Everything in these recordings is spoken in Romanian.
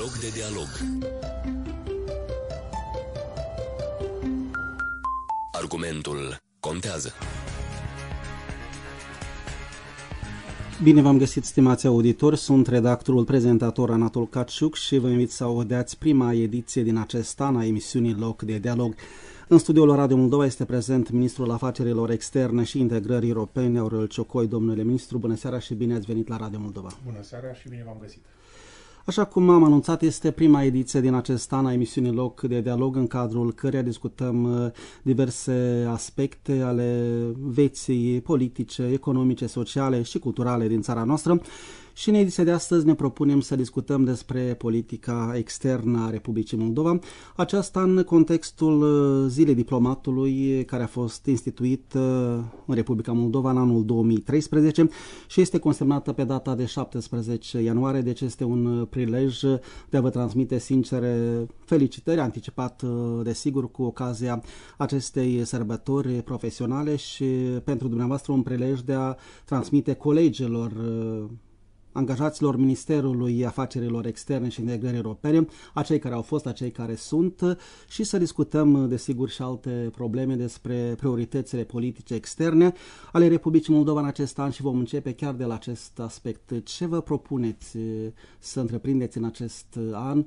Loc de dialog. Argumentul contează. Bine v-am găsit, stimați auditori, sunt redactorul prezentator Anatol Caciuc și vă invit să audeați prima ediție din acest an a emisiunii Loc de Dialog. În studioul Radio Moldova este prezent ministrul afacerilor externe și integrării europene, Aurel Ciocoi. Domnule ministru, bună seara și bine ați venit la Radio Moldova. Bună seara și bine v-am găsit. Așa cum am anunțat, este prima ediție din acest an a emisiunii Loc de Dialog, în cadrul căreia discutăm uh, diverse aspecte ale veții politice, economice, sociale și culturale din țara noastră și în ediția de astăzi ne propunem să discutăm despre politica externă a Republicii Moldova, aceasta în contextul uh, Zilei Diplomatului care a fost instituit uh, în Republica Moldova în anul 2013 și este consemnată pe data de 17 ianuarie, deci este un uh, prilej de a vă transmite sincere felicitări, anticipat desigur cu ocazia acestei sărbători profesionale și pentru dumneavoastră un prilej de a transmite colegilor angajaților Ministerului Afacerilor Externe și Integrării Europene, a cei care au fost, a cei care sunt și să discutăm, desigur, și alte probleme despre prioritățile politice externe ale Republicii Moldova în acest an și vom începe chiar de la acest aspect. Ce vă propuneți eh, să întreprindeți în acest an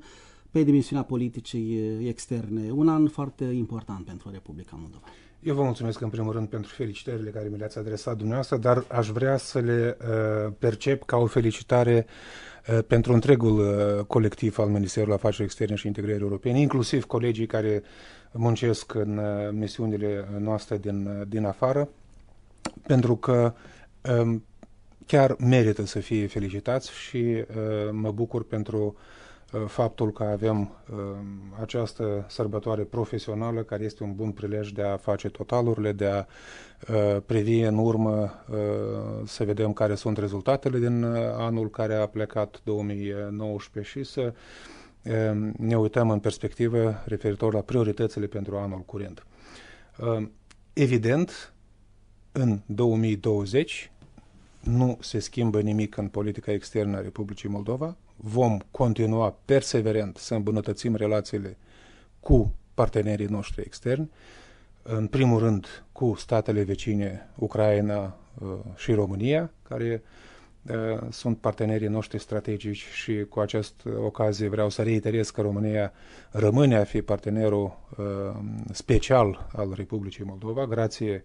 pe dimensiunea politicii eh, externe? Un an foarte important pentru Republica Moldova. Eu vă mulțumesc în primul rând pentru felicitările care mi le-ați adresat dumneavoastră, dar aș vrea să le uh, percep ca o felicitare uh, pentru întregul uh, colectiv al Ministerului Afacerilor Externe și Integrării Europene, inclusiv colegii care muncesc în uh, misiunile noastre din, uh, din afară, pentru că uh, chiar merită să fie felicitați și uh, mă bucur pentru uh, Uh, faptul că avem uh, această sărbătoare profesională care este un bun prilej de a face totalurile, de a uh, privi în urmă să vedem care sunt rezultatele din anul care a plecat 2019 și să ne uităm în perspectivă referitor la prioritățile pentru anul curent. Evident, în 2020 nu se schimbă nimic în politica externă a Republicii Moldova, vom continua perseverent să îmbunătățim relațiile cu partenerii noștri externi, în primul rând cu statele vecine, Ucraina uh, și România, care uh, sunt partenerii noștri strategici și cu această ocazie vreau să reiterez că România rămâne a fi partenerul uh, special al Republicii Moldova, grație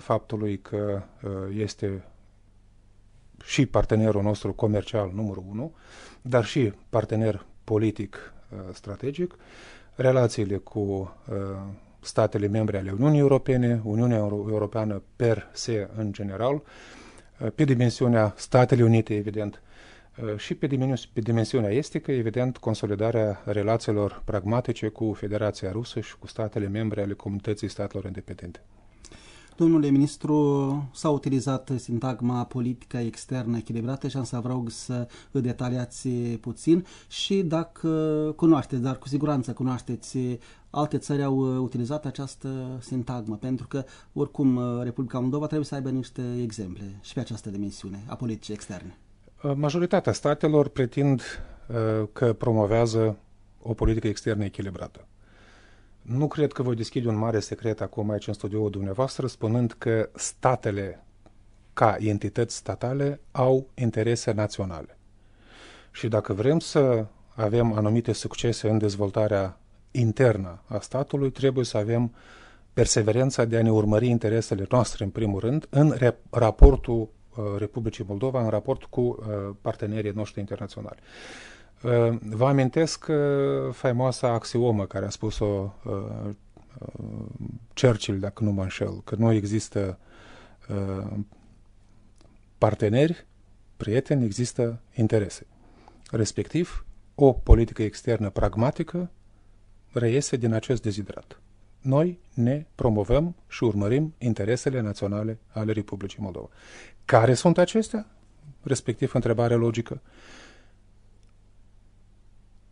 faptului că este și partenerul nostru comercial numărul 1, dar și partener politic uh, strategic, relațiile cu uh, statele membre ale Uniunii Europene, Uniunea Europeană per se în general, uh, pe dimensiunea Statele Unite, evident, și pe, dimensiunea estică, evident, consolidarea relațiilor pragmatice cu Federația Rusă și cu statele membre ale Comunității Statelor Independente. Domnule ministru, s-a utilizat sintagma politica externă echilibrată și am să vreau să îl detaliați puțin și dacă cunoașteți, dar cu siguranță cunoașteți, alte țări au uh, utilizat această sintagmă, pentru că, oricum, uh, Republica Moldova trebuie să aibă niște exemple și pe această dimensiune a politicii externe. Uh, majoritatea statelor pretind că promovează o politică externă echilibrată. Nu cred că voi deschide un mare secret acum aici în studioul dumneavoastră, spunând că statele ca entități statale au interese naționale. Și dacă vrem să avem anumite succese în dezvoltarea internă a statului, trebuie să avem perseverența de a ne urmări interesele noastre, în primul rând, în raportul uh, Republicii Moldova, în raport cu uh, partenerii noștri internaționali. Vă amintesc uh, faimoasa axiomă care a spus-o uh, uh, Churchill, dacă nu mă înșel, că nu există parteneri, prieteni, există interese. Respectiv, o politică externă pragmatică reiese din acest deziderat. Noi ne promovăm și urmărim interesele naționale ale Republicii Moldova. Care sunt acestea? Respectiv, întrebare logică. Uh,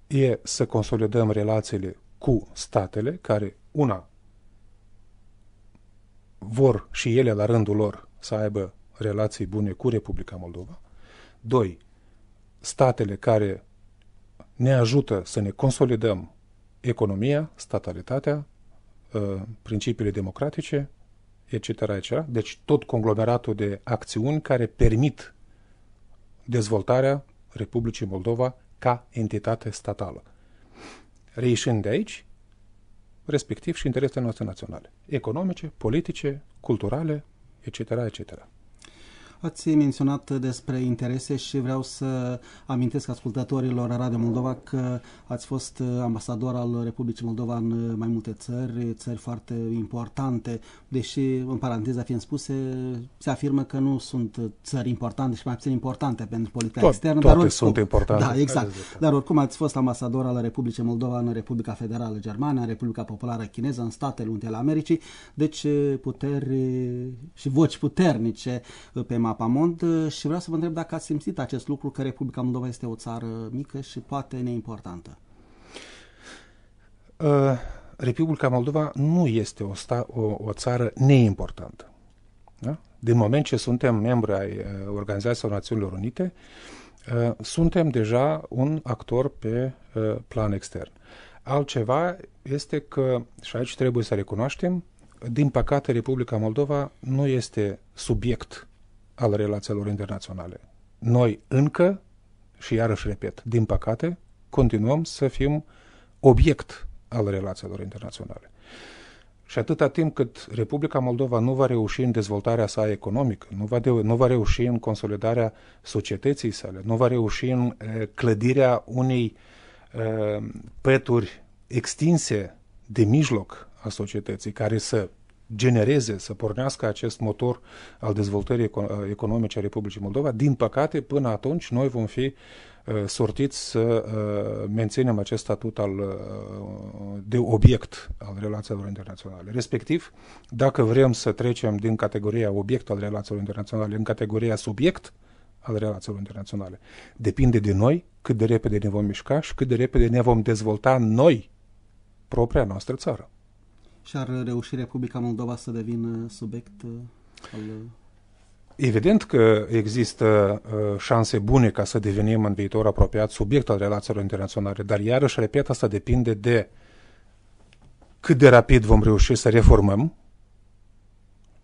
e să consolidăm relațiile cu statele care, una, vor și ele la rândul lor să aibă relații bune cu Republica Moldova, doi, statele care ne ajută să ne consolidăm economia, statalitatea, ă, principiile democratice, etc., etc. Deci tot conglomeratul de acțiuni care permit dezvoltarea Republicii Moldova ca entitate statală. Reieșind de aici, respectiv și interesele noastre naționale, economice, politice, culturale, etc., etc. Ați menționat despre interese și vreau să amintesc ascultătorilor Radio Moldova că ați fost ambasador al Republicii Moldova în mai multe țări, țări foarte importante, deși, în paranteza fiind spuse, se afirmă că nu sunt țări importante și mai puțin importante pentru politica Tot, externă. Toate dar oricum, sunt importante. Da, exact. Dar oricum ați fost ambasador al Republicii Moldova în Republica Federală Germană, în Republica Populară Chineză, în Statele Unite ale Americii, deci puteri și voci puternice pe Mapamond uh, și vreau să vă întreb dacă ați simțit acest lucru că Republica Moldova este o țară mică și poate neimportantă. Uh, Republica Moldova nu este o, sta, o, o țară neimportantă. Da? Din moment ce suntem membri ai uh, Organizației Națiunilor Unite, uh, suntem deja un actor pe uh, plan extern. Altceva este că, și aici trebuie să recunoaștem, din păcate Republica Moldova nu este subiect al relațiilor internaționale. Noi încă, și iarăși repet, din păcate, continuăm să fim obiect al relațiilor internaționale. Și atâta timp cât Republica Moldova nu va reuși în dezvoltarea sa economică, nu va, de, nu va reuși în consolidarea societății sale, nu va reuși în e, clădirea unei e, peturi extinse de mijloc a societății, care să genereze, să pornească acest motor al dezvoltării uh, economice a Republicii Moldova. Din păcate, până atunci, noi vom fi uh, sortiți să uh, menținem acest statut al, de obiect al relațiilor internaționale. Respectiv, dacă vrem să trecem din categoria obiect al relațiilor internaționale în categoria subiect al relațiilor internaționale, depinde de noi cât de repede ne vom mișca și cât de repede ne vom dezvolta noi propria noastră țară. Și ar reuși Republica Moldova să devină subiect uh, al... Uh? Evident că există uh, șanse bune ca să devenim în viitor apropiat subiect al relațiilor internaționale, dar iarăși, repet, asta depinde de cât de rapid vom reuși să reformăm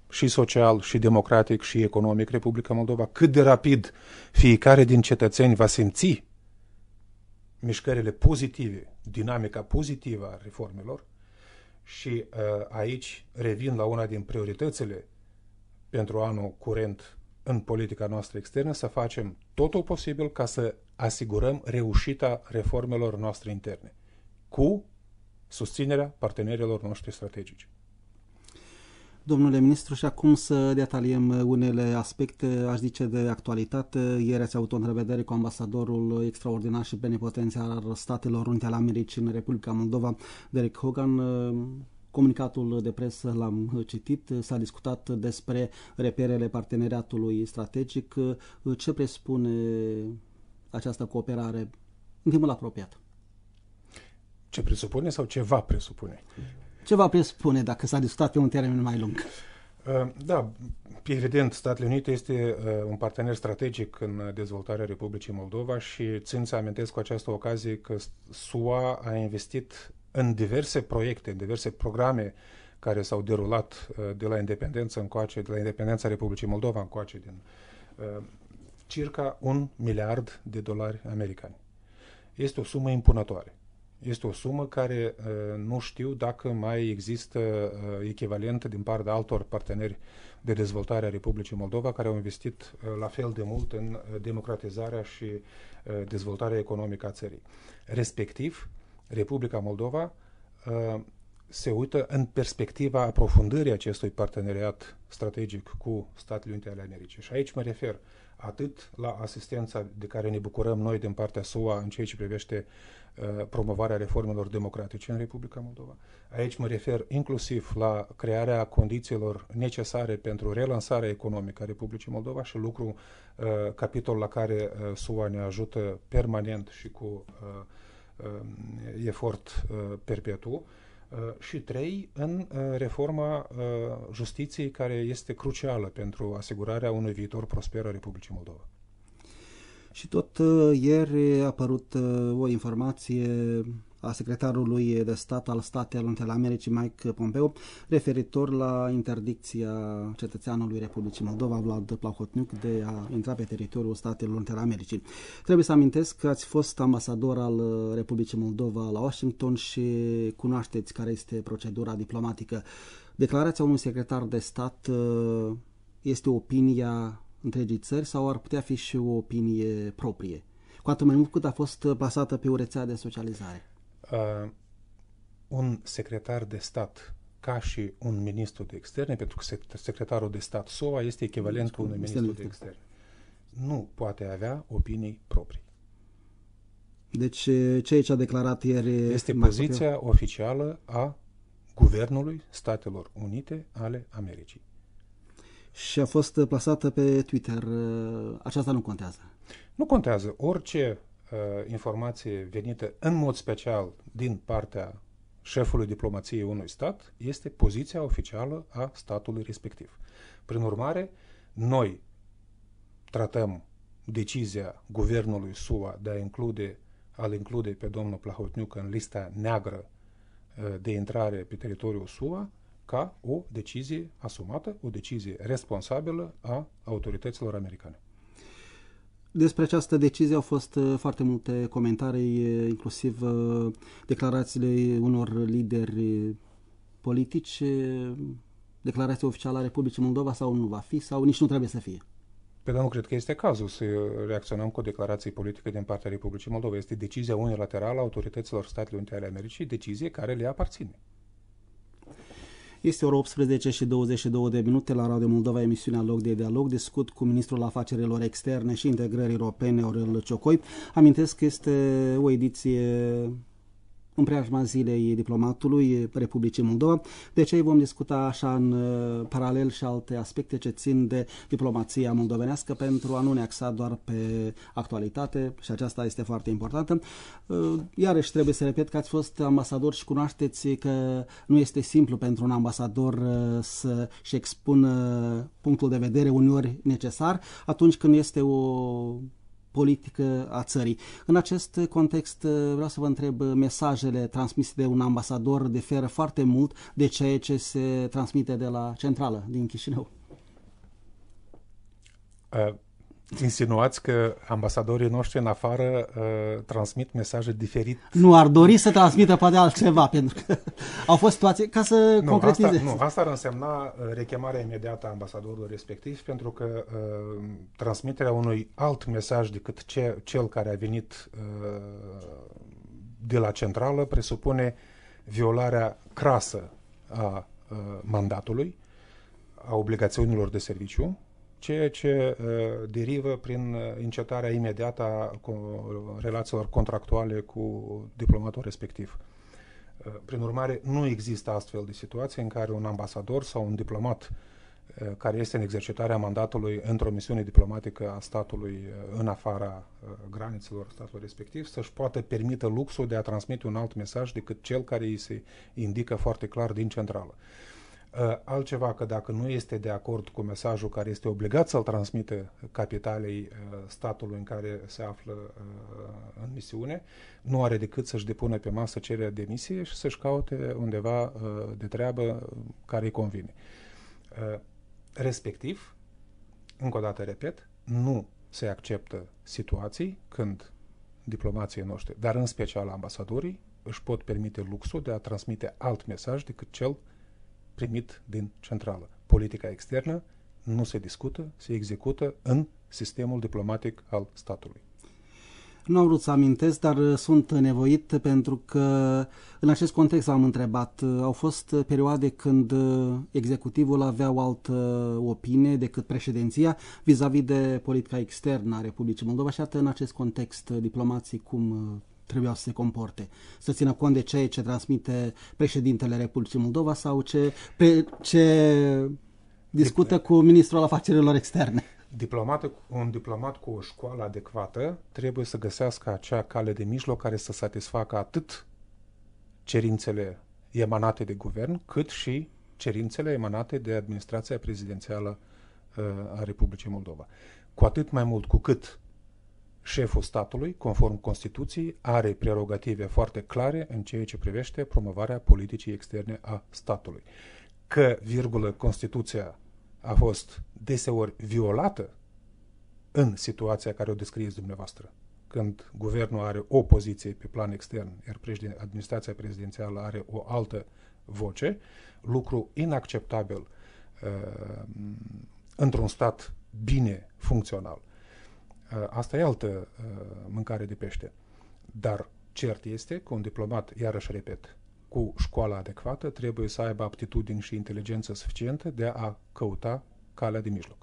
și social, și democratic, și economic Republica Moldova, cât de rapid fiecare din cetățeni va simți mișcările pozitive, dinamica pozitivă a reformelor și uh, aici revin la una din prioritățile pentru anul curent în politica noastră externă, să facem totul posibil ca să asigurăm reușita reformelor noastre interne, cu susținerea partenerilor noștri strategici domnule ministru, și acum să detaliem uh, unele aspecte, aș zice, de actualitate. Ieri ați avut o întrevedere cu ambasadorul extraordinar și benepotențial al Statelor Unite ale Americii în Republica Moldova, Derek Hogan. Uh, comunicatul de presă l-am uh, citit, s-a discutat despre reperele parteneriatului strategic. Ce presupune această cooperare în timpul apropiat? Ce presupune sau ce va presupune? Ce va presupune dacă s-a discutat pe un termen mai lung? Uh, da, evident, Statele Unite este uh, un partener strategic în dezvoltarea Republicii Moldova și țin să amintesc cu această ocazie că SUA a investit în diverse proiecte, în diverse programe care s-au derulat uh, de la independență încoace, de la independența Republicii Moldova încoace, din circa un miliard de dolari americani. Este o sumă impunătoare este o sumă care uh, nu știu dacă mai există uh, echivalentă din partea altor parteneri de dezvoltare a Republicii Moldova care au investit uh, la fel de mult în democratizarea și dezvoltarea economică a țării. Respectiv, Republica Moldova se uită în perspectiva aprofundării acestui parteneriat strategic cu Statele Unite ale Americii. Și aici mă refer atât la asistența de care ne bucurăm noi din partea SUA în ceea ce privește uh, promovarea reformelor democratice în Republica Moldova. Aici mă refer inclusiv la crearea condițiilor necesare pentru relansarea economică a Republicii Moldova și lucru, uh, capitol la care uh, SUA ne ajută permanent și cu efort perpetu. Uh, și trei, în uh, reforma uh, justiției care este crucială pentru asigurarea unui viitor prosper a Republicii Moldova. Și tot ieri a apărut o informație a secretarului de stat al Statelor Unite ale Americii, Mike Pompeo, referitor la interdicția cetățeanului Republicii Moldova, Vlad Plahotniuc, de a intra pe teritoriul Statelor Unite ale Americii. Trebuie să amintesc că ați fost ambasador al Republicii Moldova la Washington și cunoașteți care este procedura diplomatică. Declarația unui secretar de stat uh, este opinia întregii țări sau ar putea fi și o opinie proprie? Cu atât mai mult cât a fost plasată uh, pe o rețea de socializare uh, un secretar de stat ca și un ministru de externe, pentru că secretarul de stat SOA este echivalent cu unui ministru de externe. Nu poate avea opinii proprii. Deci ceea ce a declarat ieri... Este poziția eu. oficială a Guvernului Statelor Unite ale Americii. Și a fost plasată pe Twitter. Aceasta nu contează. Nu contează. Orice Uh, informație venită în mod special din partea șefului diplomației unui stat este poziția oficială a statului respectiv. Prin urmare, noi tratăm decizia guvernului SUA de a include, a include pe domnul Plahotniuc în lista neagră uh, de intrare pe teritoriul SUA ca o decizie asumată, o decizie responsabilă a autorităților americane despre această decizie au fost uh, foarte multe comentarii, uh, inclusiv uh, declarațiile unor lideri politici, declarația oficială a Republicii Moldova sau nu va fi, sau nici nu trebuie să fie. Pe păi, dar nu cred că este cazul să reacționăm cu declarații politică din partea Republicii Moldova. Este decizia unilaterală a autorităților Statelor Unite ale Americii, decizie care le aparține. Este ora 18 și 22 de minute la Radio Moldova, emisiunea Loc de Dialog. Discut cu Ministrul Afacerilor Externe și Integrării Europene, Aurel Ciocoi. Amintesc că este o ediție în preajma zilei diplomatului Republicii Moldova. De ce vom discuta așa în uh, paralel și alte aspecte ce țin de diplomația moldovenească pentru a nu ne axa doar pe actualitate și aceasta este foarte importantă. Uh, iarăși trebuie să repet că ați fost ambasador și cunoașteți că nu este simplu pentru un ambasador uh, să-și expună punctul de vedere uneori necesar atunci când este o politică a țării. În acest context eh, vreau să vă întreb, eh, mesajele transmise de un ambasador de feră foarte mult de ceea ce se transmite de la centrală din Chișinău. Uh, Insinuați că ambasadorii noștri în afară uh, transmit mesaje diferite? Nu, ar dori să transmită poate altceva, pentru că au fost situații ca să nu, concretizeze. Asta, nu, asta ar însemna uh, rechemarea imediată a ambasadorului respectiv, pentru că uh, transmiterea unui alt mesaj decât ce, cel care a venit uh, de la centrală presupune violarea crasă a uh, mandatului, a obligațiunilor de serviciu, ceea ce uh, derivă prin uh, încetarea imediată a relațiilor contractuale cu diplomatul respectiv. Uh, prin urmare, nu există astfel de situație în care un ambasador sau un diplomat care este în exercitarea mandatului într-o misiune diplomatică a statului în afara granițelor statului respectiv să-și poată permite luxul de a transmite un alt mesaj decât cel care îi se indică foarte clar din centrală. Ă, altceva că dacă nu este de acord cu mesajul care este obligat să-l transmită capitalei ă, statului în care se află ă, în misiune, nu are decât să-și depună pe masă cererea de misie și să-și caute undeva de treabă care îi convine. Respectiv, încă o dată repet, nu se acceptă situații când diplomații noștri, dar în special ambasadorii, își pot permite luxul de a transmite alt mesaj decât cel uh, primit din centrală. Politica externă nu se discută, se execută în sistemul diplomatic al statului. Nu am vrut să amintesc, dar uh, sunt nevoit pentru că în acest context am întrebat. Uh, au fost perioade când uh, executivul avea o altă opinie decât președinția vis-a-vis de politica externă a Republicii Moldova și atât în acest context diplomații cum trebuiau să se comporte, să țină cont de ceea ce transmite președintele Republicii Moldova sau ce, pe, ce discută cu ministrul afacerilor externe. Diplomat, un diplomat cu o școală adecvată trebuie să găsească acea cale de mijloc care să satisfacă atât cerințele emanate de guvern, cât și cerințele emanate de administrația prezidențială uh, a Republicii Moldova. Cu atât mai mult cu cât Șeful statului, conform Constituției, are prerogative foarte clare în ceea ce privește promovarea politicii externe a statului. Că, virgulă, Constituția a fost deseori violată în situația care o descrieți dumneavoastră, când guvernul are o poziție pe plan extern, iar administrația prezidențială are o altă voce, lucru inacceptabil uh, într-un stat bine funcțional. Uh, asta e altă uh, mâncare de pește. Dar cert este că un diplomat, iarăși repet, cu școala adecvată, trebuie să aibă aptitudini și inteligență suficientă de a căuta calea de mijloc.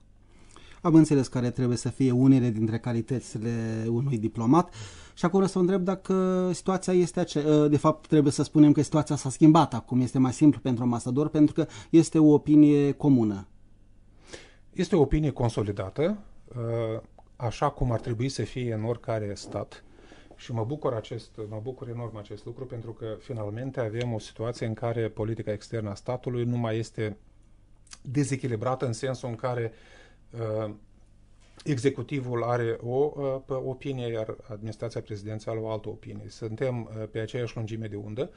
Am înțeles care trebuie să fie unele dintre calitățile unui diplomat și acum să întreb dacă situația este acea, uh, de fapt trebuie să spunem că situația s-a schimbat acum, este mai simplu pentru ambasador pentru că este o opinie comună. Este o opinie consolidată, așa cum ar trebui să fie în oricare stat. Și mă bucur, acest, mă bucur enorm acest lucru pentru că finalmente avem o situație în care politica externă a statului nu mai este dezechilibrată în sensul în care uh, executivul are o uh, opinie, iar administrația prezidențială o altă opinie. Suntem uh, pe aceeași lungime de undă,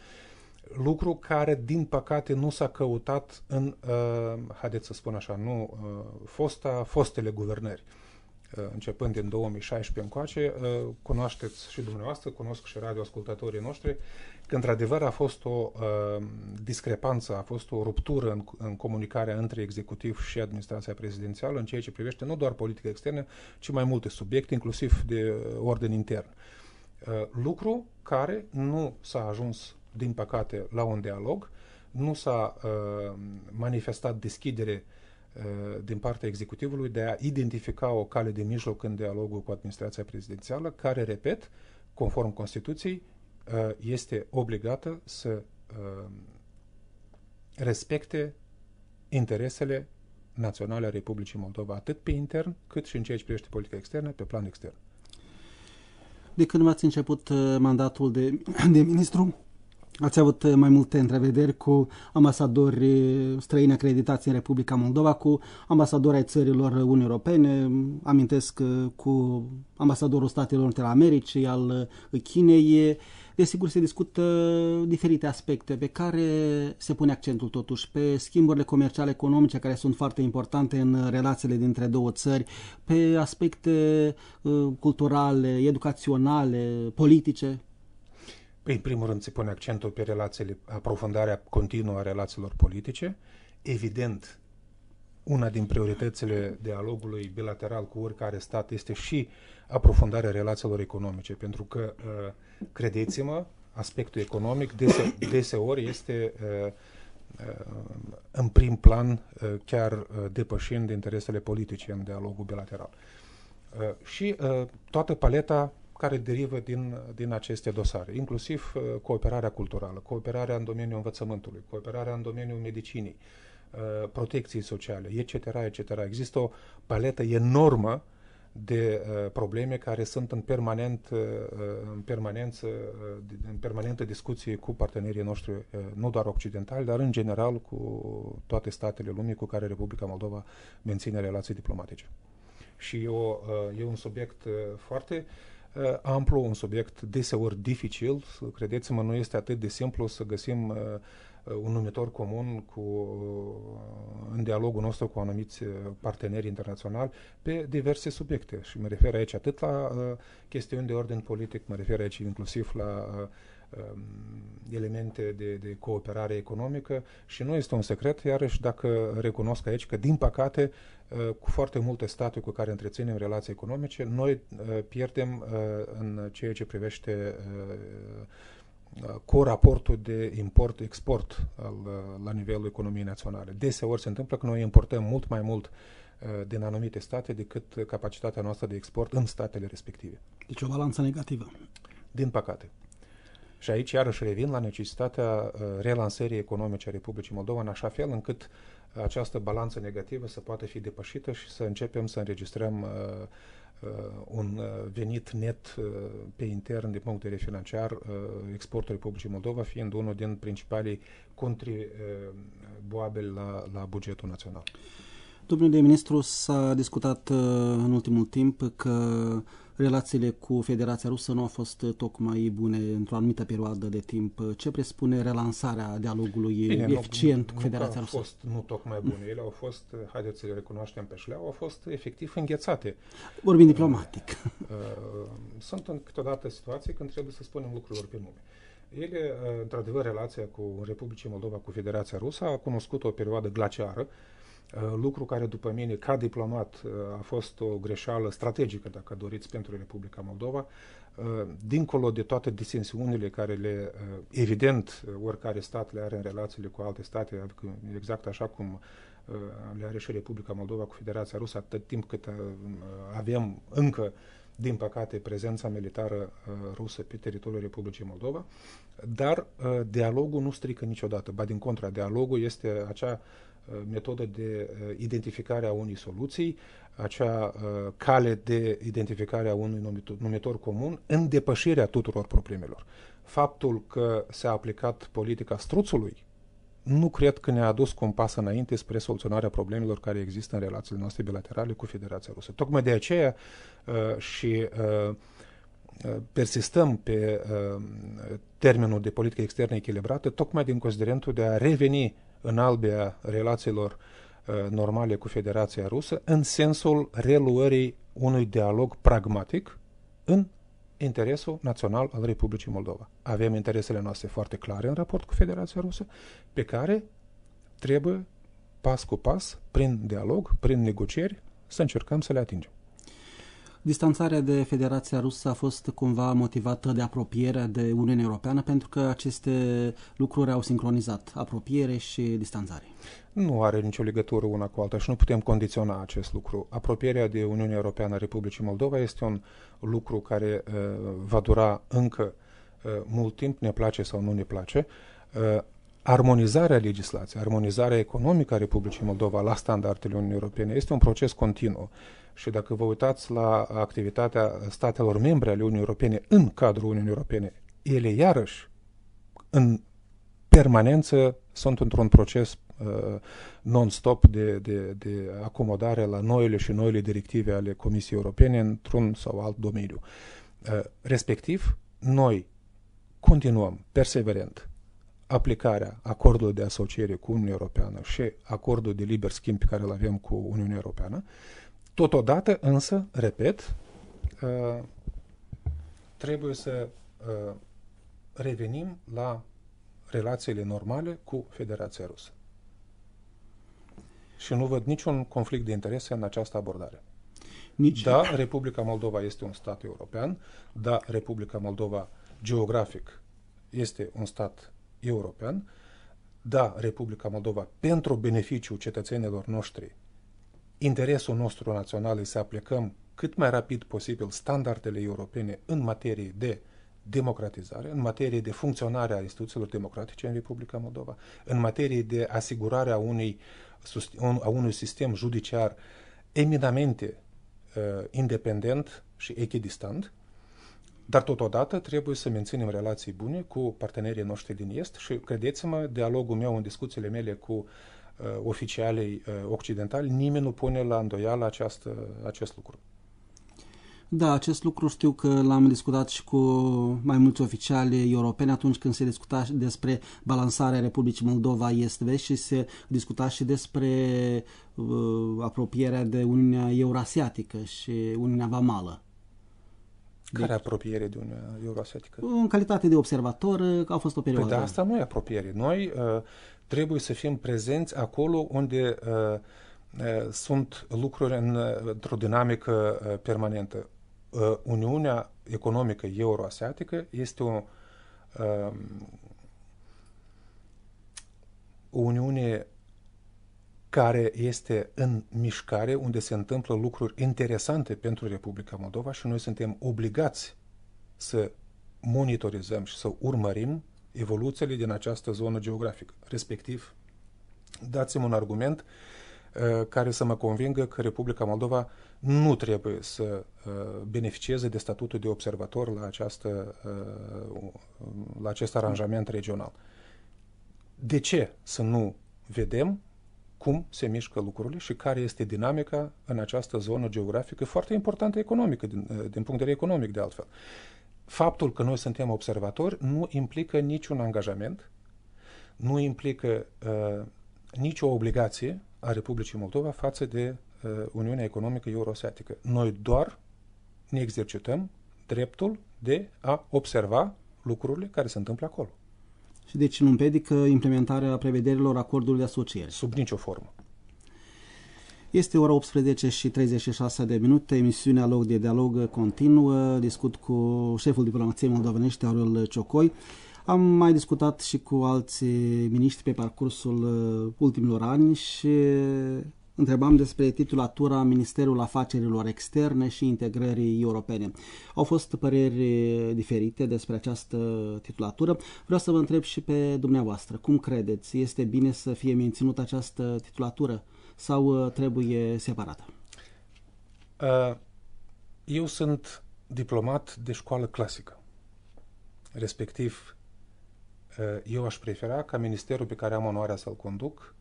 lucru care, din păcate, nu s-a căutat în, uh, haideți să spun așa, nu uh, fosta, fostele guvernări. Uh, Uh, începând din 2016 încoace, uh, cunoașteți și dumneavoastră, cunosc și radioascultătorii noștri, că într-adevăr a fost o uh, discrepanță, a fost o ruptură în, în comunicarea între executiv și administrația prezidențială în ceea ce privește nu doar politica externă, ci mai multe subiecte, inclusiv de orden intern. Lucru care nu s-a ajuns, din păcate, la un dialog, nu s-a manifestat deschidere uh, Uh, din partea executivului de a identifica o cale de mijloc în dialogul cu administrația prezidențială, care, repet, conform Constituției, uh, este obligată să uh, respecte interesele naționale a Republicii Moldova, atât pe intern, cât și în ceea ce privește politica externă, pe plan extern. De când v-ați început mandatul de, de ministru, Ați avut eh, mai multe întrevederi cu ambasadori eh, străini acreditați în Republica Moldova, cu ambasadori ai țărilor eh, Uniunii Europene, amintesc cu ambasadorul Statelor Unite ale Americii, al Chinei. Desigur, se discută diferite aspecte pe care se pune accentul totuși pe schimburile comerciale economice care sunt foarte importante în relațiile dintre două țări, pe aspecte culturale, educaționale, politice în primul rând se pune accentul pe relațiile, aprofundarea continuă a relațiilor politice. Evident, una din prioritățile dialogului bilateral cu oricare stat este și aprofundarea relațiilor economice, pentru că, uh, credeți-mă, aspectul economic dese, deseori este uh, uh, în prim plan, chiar depășind interesele politice în dialogul bilateral. Și toată paleta care derivă din, din aceste dosare, inclusiv uh, cooperarea culturală, cooperarea în domeniul învățământului, cooperarea în domeniul medicinii, uh, protecției sociale, etc., etc. Există o paletă enormă de uh, probleme care sunt în, permanent, în, permanență, în permanentă discuție cu partenerii noștri, nu doar occidentali, dar în general cu toate statele lumii cu care Republica Moldova menține relații diplomatice. Și e, o, e un subiect foarte uh, Uh, amplu, un subiect deseori dificil. Credeți-mă, nu este atât de simplu să găsim uh, un numitor comun cu, uh, în dialogul nostru cu anumiți parteneri internaționali pe diverse subiecte. Și mă refer aici atât la chestiuni de ordin politic, mă refer aici inclusiv la Um, elemente de, de cooperare economică și nu este un secret, iarăși dacă recunosc aici că, din păcate, uh, cu foarte multe state cu care întreținem relații economice, noi uh, pierdem uh, în ceea ce privește cu raportul de import-export la nivelul economiei naționale. Deseori se întâmplă că noi importăm mult mai mult din anumite state decât capacitatea noastră de export în statele respective. Deci o balanță negativă. Din păcate. Și aici iarăși revin la necesitatea uh, relansării economice a Republicii Moldova în așa fel încât uh, această balanță negativă să poată fi depășită și să începem să înregistrăm uh, uh un venit net uh, pe intern din punct de vedere financiar, uh, exportul Republicii Moldova fiind unul din principalii contribuabili la, la bugetul național. Domnule ministru, s-a discutat uh, în ultimul timp că uh, Relațiile cu Federația Rusă nu au fost uh, tocmai bune într-o anumită perioadă de timp. Uh, ce presupune relansarea dialogului Bine, eficient nu, cu Federația Rusă? Nu au fost nu tocmai bune. Ele au fost, uh, haideți să le recunoaștem pe șleau, au fost efectiv înghețate. Vorbim diplomatic. Sunt în câteodată situații când trebuie să spunem lucrurilor pe nume. Ele, într-adevăr, relația cu Republicii Moldova, cu Federația Rusă, a cunoscut o perioadă glaciară, Uh, lucru care, după mine, ca diplomat, uh, a fost o greșeală strategică, dacă doriți, pentru Republica Moldova, uh, dincolo de toate disensiunile care le, evident, oricare stat le are în relațiile cu alte state, adică, exact așa cum le are și Republica Moldova cu Federația Rusă, atât timp cât avem încă din păcate, prezența militară uh, rusă pe teritoriul Republicii Moldova, dar uh, dialogul nu strică niciodată. Ba din contra, dialogul este acea Uh, metodă de uh, identificare a unei soluții, acea uh, cale de identificare a unui numitor, numitor comun în depășirea tuturor problemelor. Faptul că s-a aplicat politica struțului nu cred că ne-a adus cu un pas înainte spre soluționarea problemelor care există în relațiile noastre bilaterale cu Federația Rusă. Tocmai de aceea uh, și uh, persistăm pe uh, termenul de politică externă echilibrată, tocmai din considerentul de a reveni în albia relațiilor uh, normale cu Federația Rusă în sensul reluării unui dialog pragmatic în interesul național al Republicii Moldova. Avem interesele noastre foarte clare în raport cu Federația Rusă, pe care trebuie pas cu pas, prin dialog, prin negocieri, să încercăm să le atingem. Distanțarea de Federația Rusă a fost cumva motivată de apropierea de Uniunea Europeană pentru că aceste lucruri au sincronizat apropiere și distanțare. Nu are nicio legătură una cu alta și nu putem condiționa acest lucru. Apropierea de Uniunea Europeană a Republicii Moldova este un lucru care uh, va dura încă uh, mult timp, ne place sau nu ne place. Uh, armonizarea legislației, armonizarea economică a Republicii Moldova la standardele Uniunii Europene este un proces continuu. Și dacă vă uitați la activitatea statelor membre ale Uniunii Europene în cadrul Uniunii Europene, ele iarăși în permanență sunt într-un proces uh, non-stop de, de, de acomodare la noile și noile directive ale Comisiei Europene într-un sau alt domeniu. Uh, respectiv, noi continuăm perseverent aplicarea acordului de asociere cu Uniunea Europeană și acordul de liber schimb pe care îl avem cu Uniunea Europeană. Totodată, însă, repet, ă, trebuie să ă, revenim la relațiile normale cu Federația Rusă. Și nu văd niciun conflict de interese în această abordare. Nici. Da, Republica Moldova este un stat european, da, Republica Moldova geografic este un stat european, da, Republica Moldova, pentru beneficiul cetățenilor noștri, interesul nostru național este să aplicăm cât mai rapid posibil standardele europene în materie de democratizare, în materie de funcționare a instituțiilor democratice în Republica Moldova, în materie de asigurare a unui, a unui sistem judiciar eminamente uh, independent și echidistant, dar totodată trebuie să menținem relații bune cu partenerii noștri din Est și, credeți-mă, dialogul meu în discuțiile mele cu uh, oficialii uh, occidentali, nimeni nu pune la îndoială această, acest lucru. Da, acest lucru știu că l-am discutat și cu mai mulți oficiali europeni atunci când se discuta despre balansarea Republicii Moldova Est-Vest și se discuta și despre uh, apropierea de Uniunea Eurasiatică și Uniunea Vamală. Care deci, apropiere de Uniunea Euroasiatică? În calitate de observator, a fost o perioadă. Păi, dar asta nu e apropiere. Noi uh, trebuie să fim prezenți acolo unde uh, uh, sunt lucruri în, într-o dinamică uh, permanentă. Uh, Uniunea Economică Euroasiatică este o, uh, o Uniune care este în mișcare, unde se întâmplă lucruri interesante pentru Republica Moldova și noi suntem obligați să monitorizăm și să urmărim evoluțiile din această zonă geografică. Respectiv, dați-mi un argument uh, care să mă convingă că Republica Moldova nu trebuie să uh, beneficieze de statutul de observator la, această, uh, la acest aranjament regional. De ce să nu vedem cum se mișcă lucrurile și care este dinamica în această zonă geografică foarte importantă economică, din, eh, din punct de vedere economic de altfel. Faptul că noi suntem observatori nu implică niciun angajament, nu implică uh, nicio obligație a Republicii Moldova față de uh, Uniunea Economică Euroasiatică. Noi doar ne exercităm dreptul de a observa lucrurile care se întâmplă acolo și deci nu împiedică implementarea prevederilor acordului de asociere. Sub nicio formă. Este ora 18 și 36 de minute, emisiunea Loc de Dialog continuă, discut cu șeful diplomației moldovenești, Aurel Ciocoi. Am mai discutat și cu alți miniștri pe parcursul uh, ultimilor ani și Întrebam despre titulatura Ministerul Afacerilor Externe și Integrării Europene. Au fost păreri eh, diferite despre această titulatură. Vreau să vă întreb și pe dumneavoastră, cum credeți? Este bine să fie menținută această titulatură sau eh, trebuie separată? Eh, eu sunt diplomat de școală clasică. Respectiv, eu aș prefera ca ministerul pe care am onoarea să-l conduc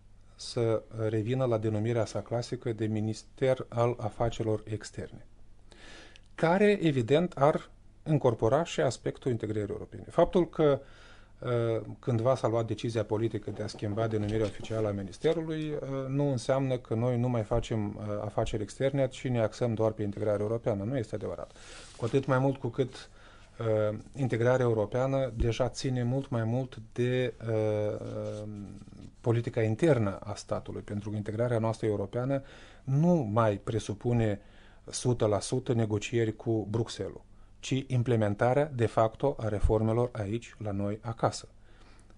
să revină la denumirea sa clasică de Minister al Afacerilor Externe, care, evident, ar încorpora și aspectul integrării europene. Faptul că uh, cândva s-a luat decizia politică de a schimba denumirea oficială a Ministerului, uh, nu înseamnă că noi nu mai facem uh, afaceri externe, ci ne axăm doar pe integrarea europeană. Nu este adevărat. Cu atât mai mult cu cât uh, uh, integrarea europeană deja ține mult mai mult de uh, politica internă a statului, pentru că integrarea noastră europeană nu mai presupune 100% negocieri cu Bruxelles, ci implementarea de facto a reformelor aici, la noi, acasă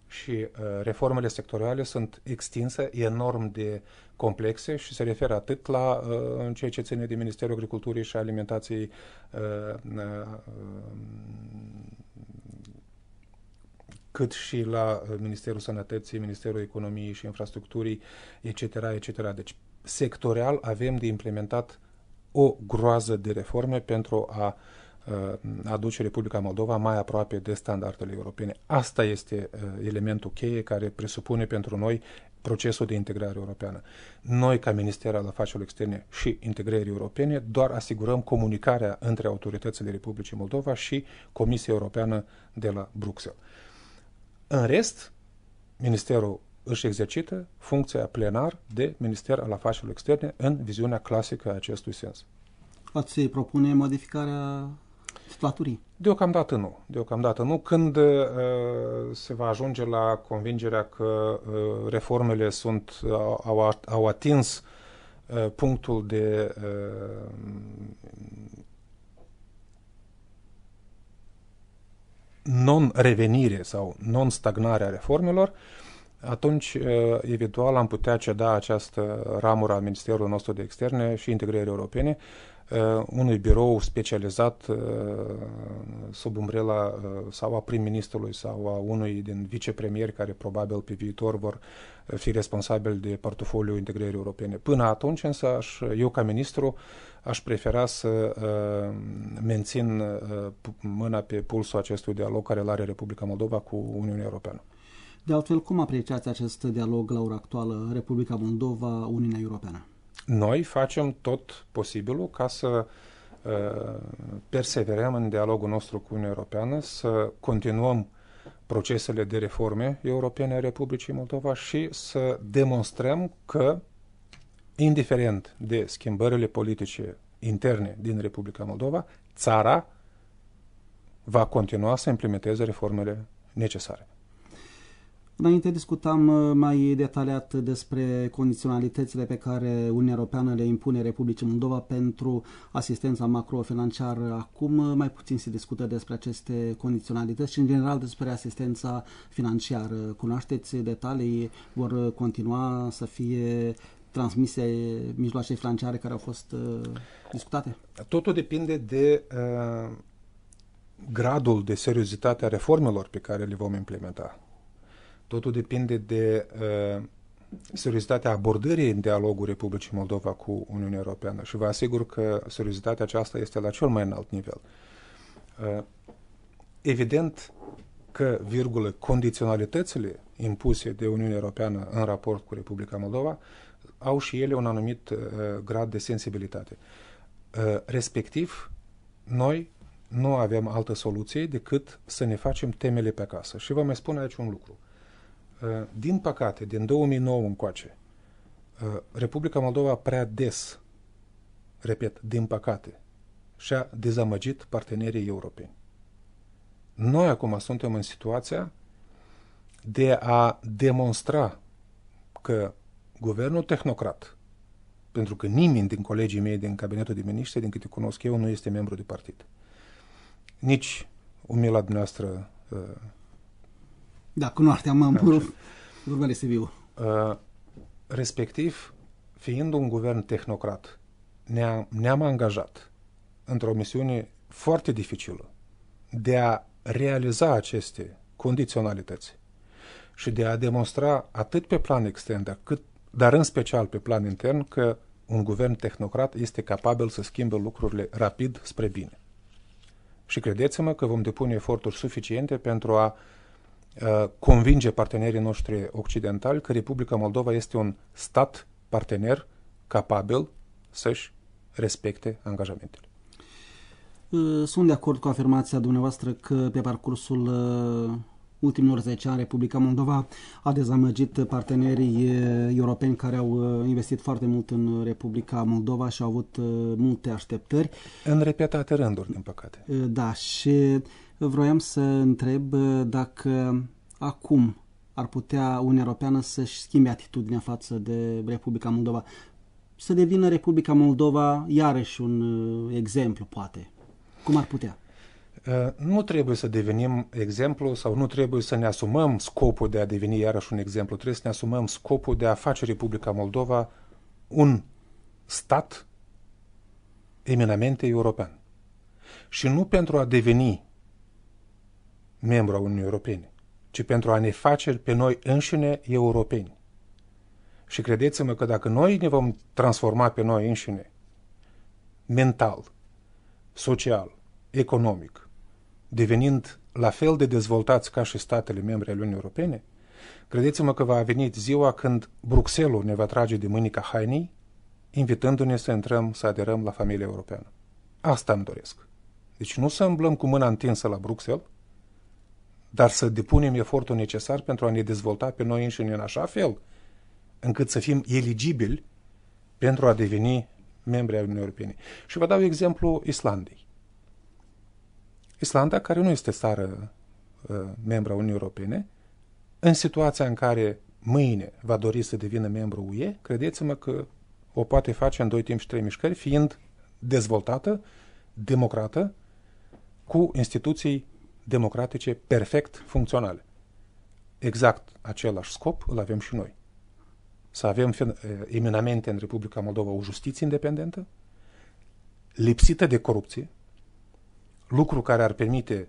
și uh, reformele sectoriale sunt extinse, enorm de complexe și se referă atât la uh, în ceea ce ține de Ministerul Agriculturii și Alimentației uh, um, cât și la Ministerul Sănătății, Ministerul Economiei și Infrastructurii, etc., etc. Deci, sectorial avem de implementat o groază de reforme pentru a uh, Uh, aduce Republica Moldova mai aproape de standardele europene. Asta este uh, elementul cheie care presupune pentru noi procesul de integrare europeană. Noi, ca Ministerul al Afacerilor Externe și Integrării Europene, doar asigurăm comunicarea între autoritățile Republicii Moldova și Comisia Europeană de la Bruxelles. În rest, Ministerul își exercită funcția plenar de Minister al Afacerilor Externe în viziunea clasică a acestui sens. Ați propune modificarea flaturii? Deocamdată nu. Deocamdată nu. Când uh, se va ajunge la convingerea că uh, reformele sunt, uh, au, au atins uh, punctul de uh, non-revenire sau non-stagnare a reformelor, atunci, uh, eventual, am putea ceda această ramură a Ministerului nostru de Externe și integrării europene uh, uh, unui birou specializat uh, sub umbrela uh, sau a prim-ministrului sau a unui din vicepremieri care probabil pe viitor vor uh, fi responsabili de portofoliul integrării europene. Până atunci însă aș, eu ca ministru aș prefera să uh, mențin uh, mâna pe pulsul acestui dialog care are Republica Moldova cu Uniunea Europeană. De altfel, cum apreciați acest dialog la ora actuală Republica Moldova-Uniunea Europeană? Noi facem tot posibilul ca să uh, perseverăm în dialogul nostru cu Uniunea Europeană, să continuăm procesele de reforme europene a Republicii Moldova și să demonstrăm că, indiferent de schimbările politice interne din Republica Moldova, țara va continua să implementeze reformele necesare. Înainte discutam uh, mai detaliat despre condiționalitățile pe care Uniunea Europeană le impune Republicii Moldova pentru asistența macrofinanciară. Acum uh, mai puțin se discută despre aceste condiționalități și în general despre asistența financiară. Cunoașteți detalii? Vor uh, continua să fie transmise mijloace financiare care au fost discutate? Totul depinde de uh, gradul de seriozitate a reformelor pe care le vom implementa. Totul depinde de uh, seriozitatea abordării în dialogul Republicii Moldova cu Uniunea Europeană și vă asigur că seriozitatea aceasta este la cel mai înalt nivel. Uh, evident că, virgulă, condiționalitățile impuse de Uniunea Europeană în raport cu Republica Moldova au și ele un anumit uh, grad de sensibilitate. Uh, respectiv, noi nu avem altă soluție decât să ne facem temele pe acasă. Și vă mai spun aici un lucru. Uh, Uh, din păcate, din 2009 încoace, uh, Republica Moldova prea des, repet, din păcate, și-a dezamăgit partenerii europeni. Noi acum suntem în situația de a demonstra că guvernul tehnocrat, pentru că nimeni din colegii mei din cabinetul de miniștri, din câte cunosc eu, nu este membru de partid. Nici umila dumneavoastră uh, da, cunoaște, am da, vorba de Sibiu. Uh, respectiv, fiind un guvern tehnocrat, ne-am, ne-am angajat într-o misiune foarte dificilă de a realiza aceste condiționalități și de a demonstra atât pe plan extern, cât, dar în special pe plan intern, că un guvern tehnocrat este capabil să schimbe lucrurile rapid spre bine. Și credeți-mă că vom depune eforturi suficiente pentru a uh, Uh, convinge partenerii noștri occidentali că Republica Moldova este un stat partener capabil să-și respecte angajamentele. Uh, sunt de acord cu afirmația dumneavoastră că pe parcursul uh, ultimilor 10 ani Republica Moldova a dezamăgit partenerii europeni care au investit foarte mult în Republica Moldova și au avut multe așteptări. În repetate rânduri, din păcate. Da, și Vroiam să întreb uh, dacă acum ar putea Uniunea Europeană să-și schimbe atitudinea față de Republica Moldova. Să devină Republica Moldova iarăși un uh, exemplu, poate. Cum ar putea? Uh, nu trebuie să devenim exemplu sau nu trebuie să ne asumăm scopul de a deveni iarăși un exemplu. Trebuie să ne asumăm scopul de a face Republica Moldova un stat eminamente european. Și nu pentru a deveni membru a Uniunii Europene, ci pentru a ne face pe noi înșine europeni. Și credeți-mă că dacă noi ne vom transforma pe noi înșine, mental, social, economic, devenind la fel de dezvoltați ca și statele membre ale Uniunii Europene, credeți-mă că va veni ziua când Bruxelles ne va trage de mânica hainei, invitându-ne să intrăm, să aderăm la familia europeană. Asta îmi doresc. Deci nu să îmblăm cu mâna întinsă la Bruxelles, dar să depunem efortul necesar pentru a ne dezvolta pe noi înșine în așa fel încât să fim eligibili pentru a deveni membri ai Uniunii Europene. Și vă dau exemplu Islandei. Islanda, care nu este țară uh, membra Uniunii Europene, în situația în care mâine va dori să devină membru UE, credeți-mă că o poate face în doi timp și trei mișcări, fiind dezvoltată, democrată, cu instituții democratice perfect funcționale. Exact același scop îl avem și noi. Să avem eminamente în Republica Moldova o justiție independentă, lipsită de corupție, lucru care ar permite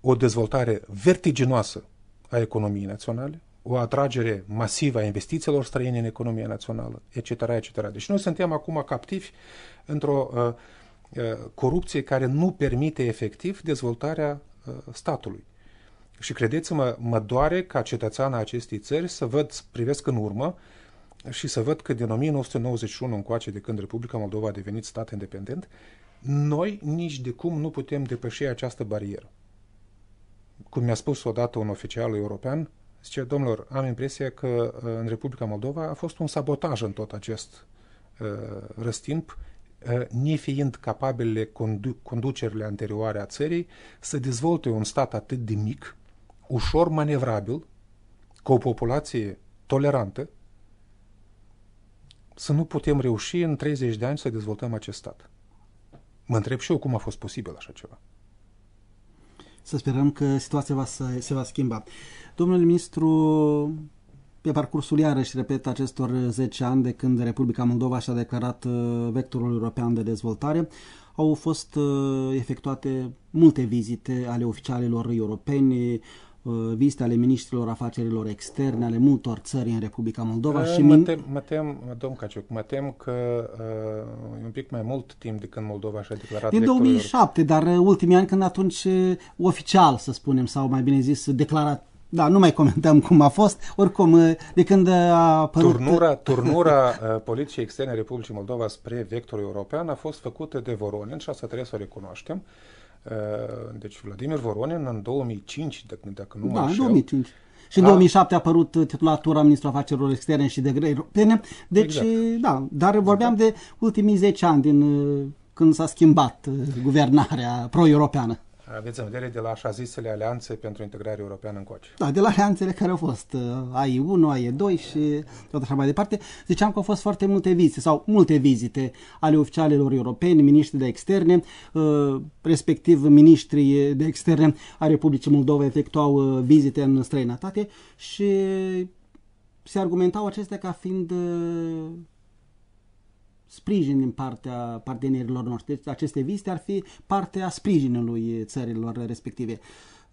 o dezvoltare vertiginoasă a economiei naționale, o atragere masivă a investițiilor străine în economia națională, etc. etc. Deci noi suntem acum captivi într-o uh, corupție care nu permite efectiv dezvoltarea Uh, statului. Și credeți-mă, mă doare ca cetățean a acestei țări să văd, să privesc în urmă și să văd că din 1991 încoace, de când Republica Moldova a devenit stat independent, noi nici de cum nu putem depăși această barieră. Cum mi-a spus odată un oficial european, zice, domnilor, am impresia că uh, în Republica Moldova a fost un sabotaj în tot acest uh, răstimp Ă, nefiind capabile condu- conducerile anterioare a țării să dezvolte un stat atât de mic, ușor manevrabil, cu o populație tolerantă, să nu putem reuși în 30 de ani să dezvoltăm acest stat. Mă întreb și eu cum a fost posibil așa ceva. Să sperăm că situația va, se, se va schimba. Domnule ministru, pe parcursul iarăși, repet, acestor 10 ani de când Republica Moldova și-a declarat uh, vectorul european de dezvoltare, au fost uh, efectuate multe vizite ale oficialilor europeni, uh, vizite ale ministrilor afacerilor externe, ale multor țări în Republica Moldova. Mă și mă, min... tem, mă tem, domn Caciuc, mă tem că uh, e un pic mai mult timp de când Moldova și-a declarat Din 2007, dar ultimii ani când atunci oficial, să spunem, sau mai bine zis, declarat da, nu mai comentăm cum a fost, oricum, eh, de când a apărut... Turnura, turnura eh, Poliției Externe Republicii Moldova spre vectorul european a fost făcută de Voronin și asta trebuie să o recunoaștem. Eh, deci Vladimir Voronin în 2005, dacă, nu nu mă Da, în 2005. Și în a... Da. 2007 a apărut titulatura ministrul afacerilor externe și de grei europene. Deci, exact. da, dar vorbeam exact. de ultimii 10 ani din când s-a schimbat guvernarea pro-europeană aveți în vedere de la așa zisele alianțe pentru integrare europeană în coace. Da, de la alianțele care au fost ai 1 ai 2 și tot așa mai departe. Ziceam că au fost foarte multe vizite sau multe vizite ale oficialelor europeni, miniștri de externe, uh, respectiv miniștrii de externe a Republicii Moldova efectuau uh, vizite în străinătate și se argumentau acestea ca fiind uh, sprijin din partea partenerilor noștri. Deci aceste vizite ar fi partea sprijinului țărilor respective.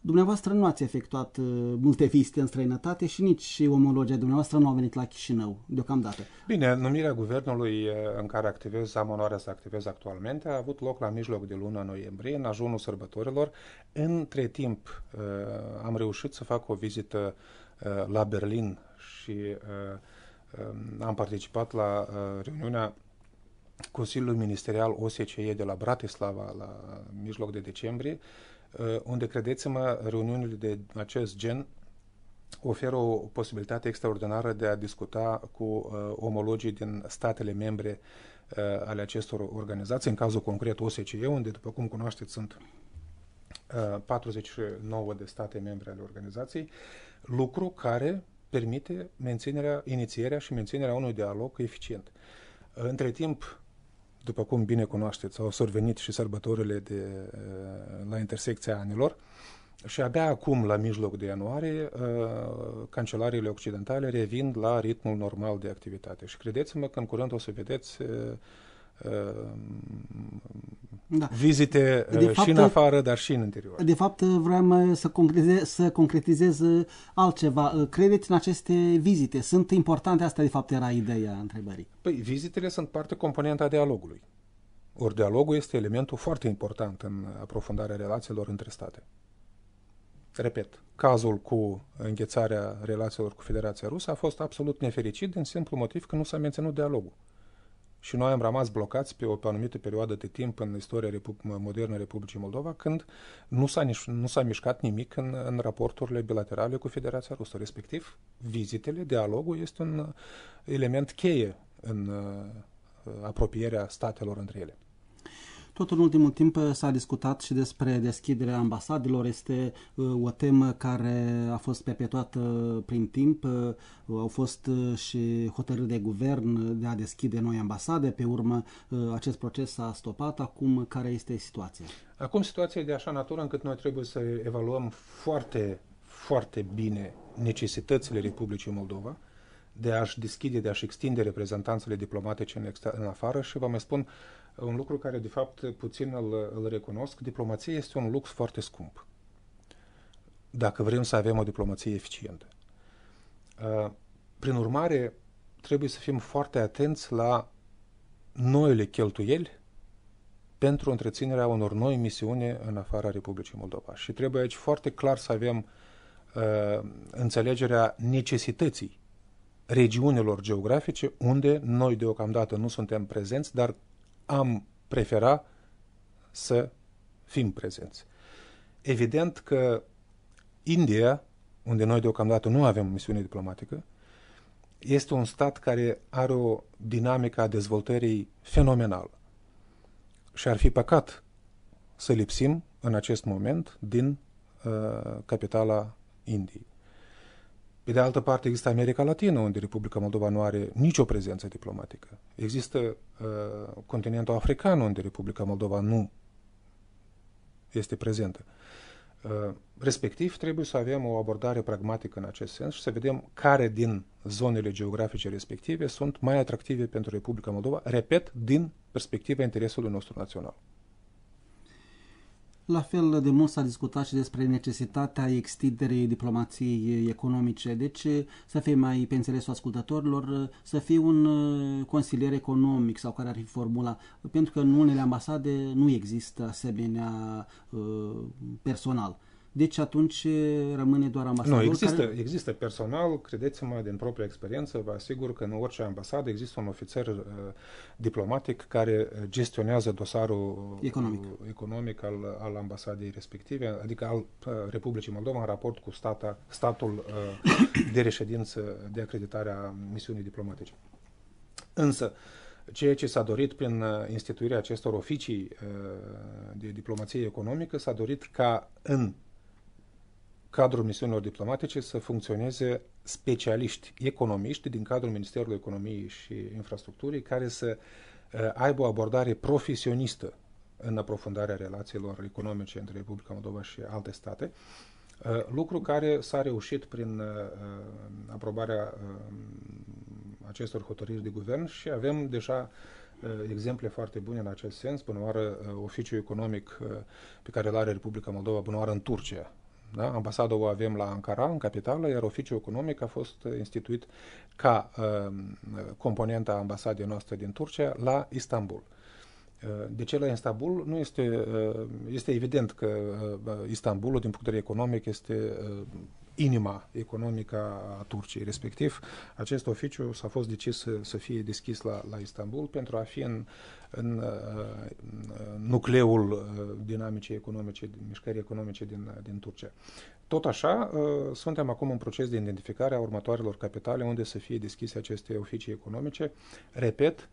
Dumneavoastră nu ați efectuat uh, multe vizite în străinătate și nici omologia dumneavoastră nu a venit la Chișinău deocamdată. Bine, numirea guvernului uh, în care activez, am onoarea să activez actualmente, a avut loc la mijloc de lună noiembrie, în ajunul sărbătorilor. Între timp uh, am reușit să fac o vizită la Berlin și um, am participat la reuniunea Consiliul Ministerial OSCE de la Bratislava la mijloc de decembrie, uh, unde, credeți-mă, reuniunile de acest gen oferă o posibilitate extraordinară de a discuta cu uh, omologii din statele membre uh, ale acestor organizații, în cazul concret OSCE, unde, după cum cunoașteți, sunt uh, 49 de state membre ale organizației, lucru care permite menținerea, inițierea și menținerea unui dialog eficient. Între timp, după cum bine cunoașteți, au survenit și sărbătorile de, eh, la intersecția anilor și abia acum, la mijloc de ianuarie, eh, cancelariile occidentale revin la ritmul normal de activitate. Și credeți-mă că în curând o să vedeți eh, Ehm, da. vizite de fapt, eh, și în afară, dar și în interior. De fapt, vreau eh, să concretizez, să eh, concretizez altceva. Credeți în aceste vizite? Sunt importante? Asta, de fapt, era ideea întrebării. Păi, vizitele sunt parte componentă a dialogului. Ori dialogul este elementul foarte important în aprofundarea relațiilor între state. Repet, cazul cu înghețarea relațiilor cu Federația Rusă a fost absolut nefericit din simplu motiv că nu s-a menținut dialogul și noi am rămas blocați pe o, pe o anumită perioadă de timp în istoria Repub- modernă Republicii Moldova, când nu s-a, nu s-a mișcat nimic în, în raporturile bilaterale cu Federația Rusă, respectiv vizitele, dialogul este un element cheie în uh, apropierea statelor între ele. Tot în ultimul timp uh, s-a discutat și despre deschiderea ambasadelor. Este uh, o temă care a fost perpetuată uh, prin timp. Au fost și hotărâri de guvern de a deschide noi ambasade. Pe urmă, acest proces s-a stopat. Acum, care este situația? Acum situația e de așa natură încât noi trebuie să evaluăm foarte, foarte bine necesitățile Republicii Moldova de a-și deschide, de a-și extinde reprezentanțele diplomatice în, extra, în afară și vă mai spun un lucru care de fapt puțin îl, îl recunosc, diplomația este un lux foarte scump. Dacă vrem să avem o diplomație eficientă. Uh, prin urmare, trebuie să fim foarte atenți la noile cheltuieli pentru întreținerea unor noi misiuni în afara Republicii Moldova. Și trebuie aici foarte clar să avem uh, înțelegerea necesității regiunilor geografice unde noi deocamdată nu suntem prezenți, dar am prefera să fim prezenți. Evident că India, unde noi deocamdată nu avem misiune diplomatică, este un stat care are o dinamică a dezvoltării fenomenală. Și ar fi păcat să lipsim în acest moment din uh, capitala Indiei. Pe de altă parte, există America Latină, unde Republica Moldova nu are nicio prezență diplomatică. Există uh, continentul african, unde Republica Moldova nu este prezentă. Uh, respectiv, trebuie să avem o abordare pragmatică în acest sens și să vedem care din zonele geografice respective sunt mai atractive pentru Republica Moldova, repet, din perspectiva interesului nostru național. La fel de mult s-a discutat și despre necesitatea extinderei diplomației economice. Deci să fie mai pe înțelesul ascultătorilor, să fie un uh, consilier economic sau care ar fi formula, pentru că în unele ambasade nu există asemenea uh, personal deci atunci rămâne doar ambasadorul? Nu, există, care... există personal, credeți-mă, din propria experiență, vă asigur că în orice ambasadă există un ofițer uh, diplomatic care gestionează dosarul economic, economic al, al ambasadei respective, adică al uh, Republicii Moldova în raport cu stata, statul uh, de reședință de acreditare a misiunii diplomatice. Însă, Ceea ce s-a dorit prin instituirea acestor oficii de diplomație economică s-a dorit ca în cadrul misiunilor diplomatice să funcționeze specialiști, economiști din cadrul Ministerului Economiei și Infrastructurii, care să uh, aibă o abordare profesionistă în aprofundarea relațiilor economice între Republica Moldova și alte state, uh, lucru care s-a reușit prin uh, aprobarea acestor hotărâri de guvern și avem deja exemple foarte bune în acest sens. Bună oară, oficiul economic pe care îl are Republica Moldova, bună oară în Turcia, da? Ambasada o avem la Ankara, în capitală, iar oficiul economic a fost instituit ca uh, componenta ambasadei noastre din Turcia la Istanbul. Eh, de ce la Istanbul? Nu este, eh, este evident că eh, Istanbulul, din punct de vedere economic, este inima economică a Turciei. Respectiv, acest oficiu s-a fost decis să, să fie deschis la, la Istanbul pentru a fi în, în nucleul uh, dinamicii economice, mișcării economice din, din Turcia. Tot așa, uh, suntem acum în proces de identificare a următoarelor capitale unde să fie deschise aceste oficii economice, repet,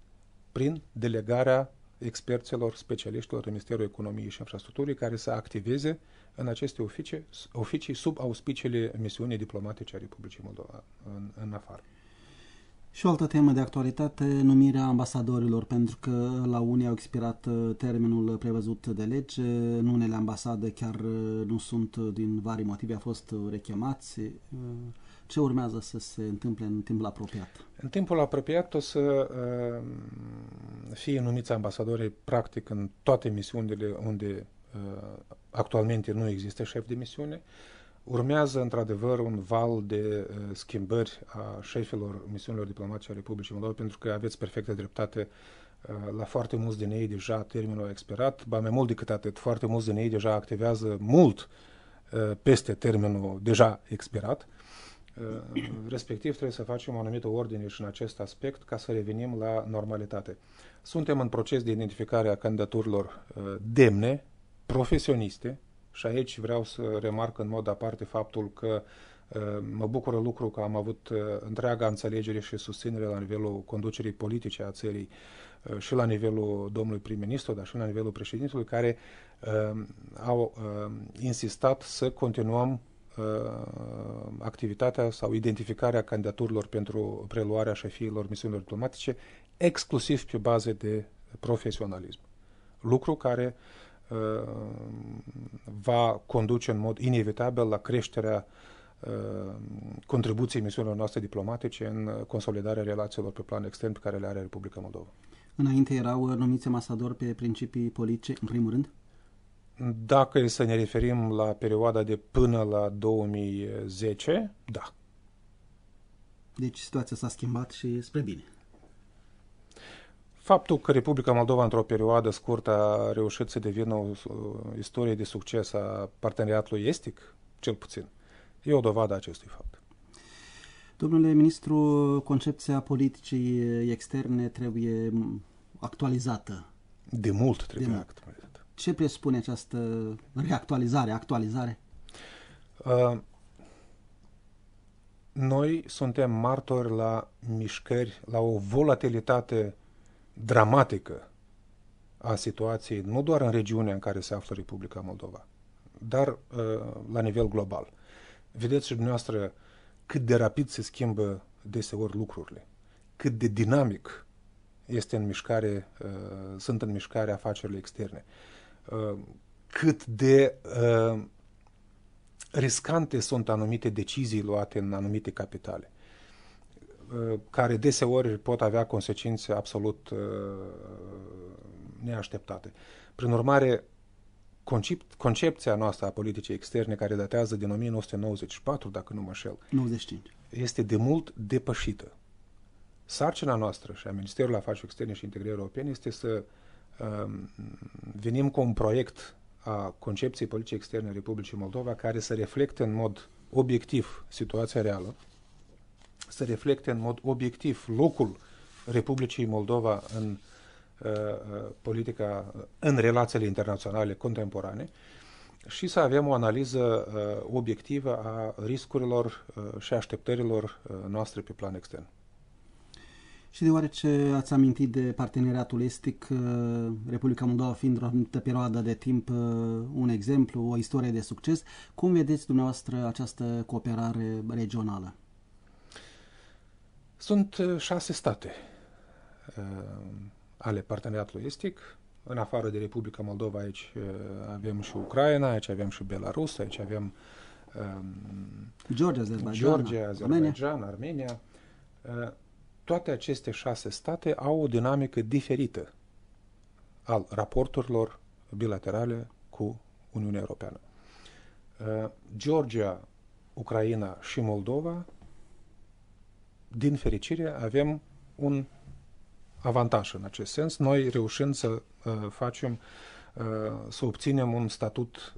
prin delegarea experților, specialiștilor în Ministerul Economiei și Infrastructurii care să activeze în aceste oficii, oficii sub auspiciile misiunii diplomatice a Republicii Moldova în, în afară. Și o altă temă de actualitate, numirea ambasadorilor, pentru că la unii au expirat uh, termenul prevăzut de lege, în unele ambasade chiar uh, nu sunt uh, din vari motive, au fost rechemați. Ce urmează să se întâmple în timpul apropiat? În timpul apropiat o să uh, fie numiți ambasadorii practic în toate misiunile unde uh, actualmente nu există șef de misiune. Urmează într-adevăr un val de uh, schimbări a șefilor misiunilor diplomatice a Republicii Moldova pentru că aveți perfectă dreptate eh, la foarte mulți din ei deja termenul a expirat, ba mai mult decât atât, foarte mulți din ei deja activează mult peste termenul deja expirat Uh, respectiv trebuie să facem o anumită ordine și în acest aspect ca să revenim la normalitate. Suntem în proces de identificare a candidaturilor uh, demne, profesioniste și aici vreau să remarc în mod aparte faptul că uh, mă bucură lucru că am avut întreaga înțelegere și susținere la nivelul conducerii politice a țării și la nivelul domnului prim-ministru, dar și la nivelul președintelui, care au insistat să continuăm Uh, activitatea sau identificarea candidaturilor pentru preluarea șefiilor misiunilor diplomatice exclusiv pe bază de profesionalism. Lucru care uh, va conduce în mod inevitabil la creșterea uh, contribuției misiunilor noastre diplomatice în consolidarea relațiilor pe plan extern pe care le are Republica Moldova. Înainte erau numiți ambasadori pe principii politice, în primul rând? Dacă să ne referim la perioada de până la 2010, da. Deci situația s-a schimbat și spre bine. Faptul că Republica Moldova într-o perioadă scurtă a reușit să devină o istorie de succes a parteneriatului estic, cel puțin, e o dovadă a acestui fapt. Domnule ministru, concepția politicii externe trebuie actualizată. De mult trebuie actualizată. Ce presupune această reactualizare, actualizare? Uh, noi suntem martori la mișcări, la o volatilitate dramatică a situației, nu doar în regiunea în care se află Republica Moldova, dar uh, la nivel global. Vedeți și dumneavoastră cât de rapid se schimbă deseori lucrurile, cât de dinamic este în mișcare, uh, sunt în mișcare afacerile externe. Uh, Uh, cât de uh, riscante sunt anumite decizii luate în anumite capitale, uh, care deseori pot avea consecințe absolut neașteptate. Prin urmare, concepția noastră a politicii externe, care datează din 1994, dacă nu mă șel, 95. este de mult depășită. Sarcina noastră și a Ministerului Afacerilor Externe și Integrării Europene este să uh, Ehm, venim cu un proiect a concepției politice externe a Republicii Moldova care să reflecte în mod obiectiv situația reală, să reflecte în mod obiectiv locul Republicii Moldova în uh, politica, în relațiile internaționale contemporane și să avem o analiză uh, obiectivă a riscurilor uh, și așteptărilor noastre pe plan extern și deoarece ați amintit de parteneriatul estic, uh, Republica Moldova fiind o anumită perioadă de timp uh, un exemplu, o istorie de succes, cum vedeți dumneavoastră această cooperare regională? Sunt uh, șase state ale parteneriatului estic. În afară de Republica Moldova, aici avem și Ucraina, aici avem și Belarus, aici avem um, Georgia, Azerbaijan, Georgia, Azerbaijan Armenia. Armenia toate aceste șase state au o dinamică diferită al raporturilor bilaterale cu Uniunea Europeană. Uh, Georgia, Ucraina și Moldova, din fericire, avem un avantaj în acest sens, noi reușim să uh, facem uh, să obținem un statut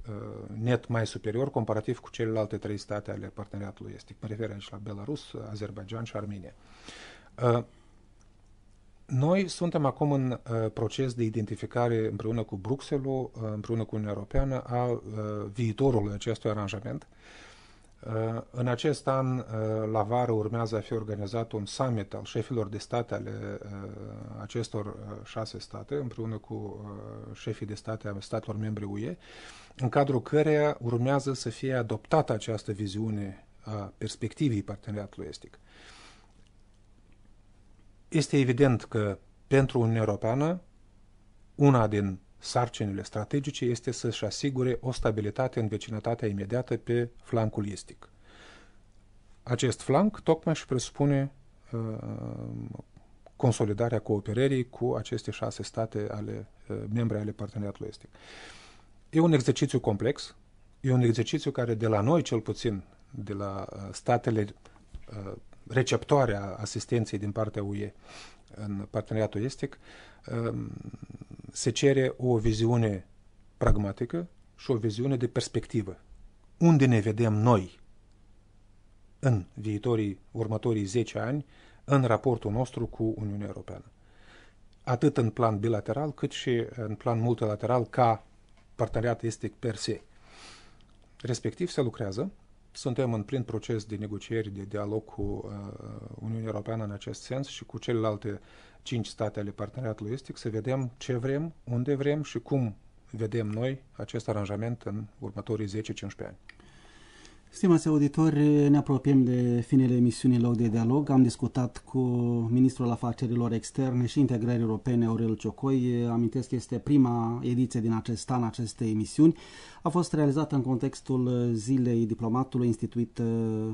net mai superior comparativ cu celelalte trei state ale parteneriatului estic. Mă refer aici la Belarus, Azerbaijan și Armenia. Uh, noi suntem acum în uh, proces de identificare împreună cu Bruxelles, uh, împreună cu Uniunea Europeană, a viitorului acestui aranjament. În acest an, la vară, urmează a fi organizat un summit al șefilor de state ale acestor șase state, împreună cu șefii de state a statelor membre UE, în cadrul căreia urmează să fie adoptată această viziune a perspectivii parteneriatului estic. Este evident că pentru Uniunea Europeană una din sarcinile strategice este să-și asigure o stabilitate în vecinătatea imediată pe flancul estic. Acest flanc tocmai și presupune uh, consolidarea cooperării cu aceste șase state ale, uh, membre ale parteneriatului estic. E un exercițiu complex, e un exercițiu care de la noi cel puțin, de la uh, statele uh, receptoare a asistenței din partea UE în parteneriatul estic, um, se cere o viziune pragmatică și o viziune de perspectivă. Unde ne vedem noi în viitorii, următorii 10 ani în raportul nostru cu Uniunea Europeană? Atât în plan bilateral, cât și în plan multilateral ca parteneriat estic per se. Respectiv se lucrează suntem în plin proces de negocieri, de dialog cu uh, Uniunea Europeană în acest sens și cu celelalte cinci state ale parteneriatului estic să vedem ce vrem, unde vrem și cum vedem noi acest aranjament în următorii 10-15 ani. Stimați auditori, ne apropiem de finele emisiunii Loc de Dialog. Am discutat cu Ministrul Afacerilor Externe și Integrării Europene, Aurel Ciocoi. Amintesc că este prima ediție din acest an aceste emisiuni. A fost realizată în contextul Zilei Diplomatului instituit uh,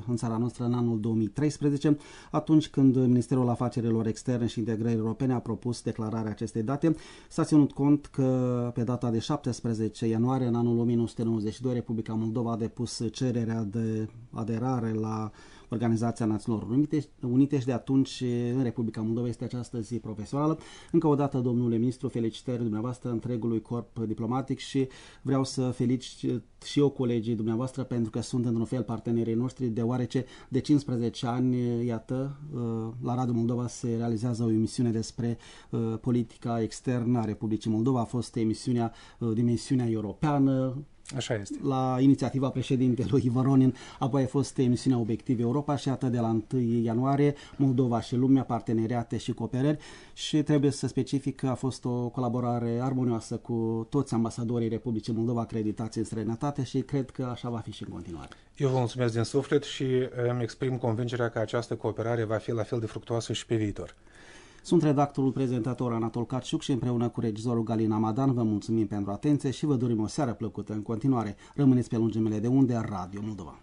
în țara noastră în anul 2013, atunci când Ministerul Afacerilor Externe și Integrării Europene a propus declararea acestei date. S-a ținut cont că pe data de 17 ianuarie în anul 1992 Republica Moldova a depus cererea de aderare la Organizația Națiunilor Unite, Unite și de atunci în Republica Moldova este această zi profesională. Încă o dată, domnule ministru, felicitări dumneavoastră întregului corp diplomatic și vreau să felicit și eu colegii dumneavoastră pentru că sunt într-un fel partenerii noștri, deoarece de 15 ani, iată, uh, la Radio Moldova se realizează o emisiune despre uh, politica externă a Republicii Moldova. A fost emisiunea uh, Dimensiunea Europeană, Așa este. La inițiativa președintelui Ivaronin, apoi a fost emisiunea Obiective Europa și atât de la 1 ianuarie, Moldova și lumea, parteneriate și cooperări și trebuie să specific că a fost o colaborare armonioasă cu toți ambasadorii Republicii Moldova acreditați în străinătate și cred că așa va fi și în continuare. Eu vă mulțumesc din suflet și îmi exprim convingerea că această cooperare va fi la fel de fructuoasă și pe viitor. Sunt redactorul prezentator Anatol Carciuc și împreună cu regizorul Galina Madan vă mulțumim pentru atenție și vă dorim o seară plăcută în continuare. Rămâneți pe lungimele de unde Radio Moldova.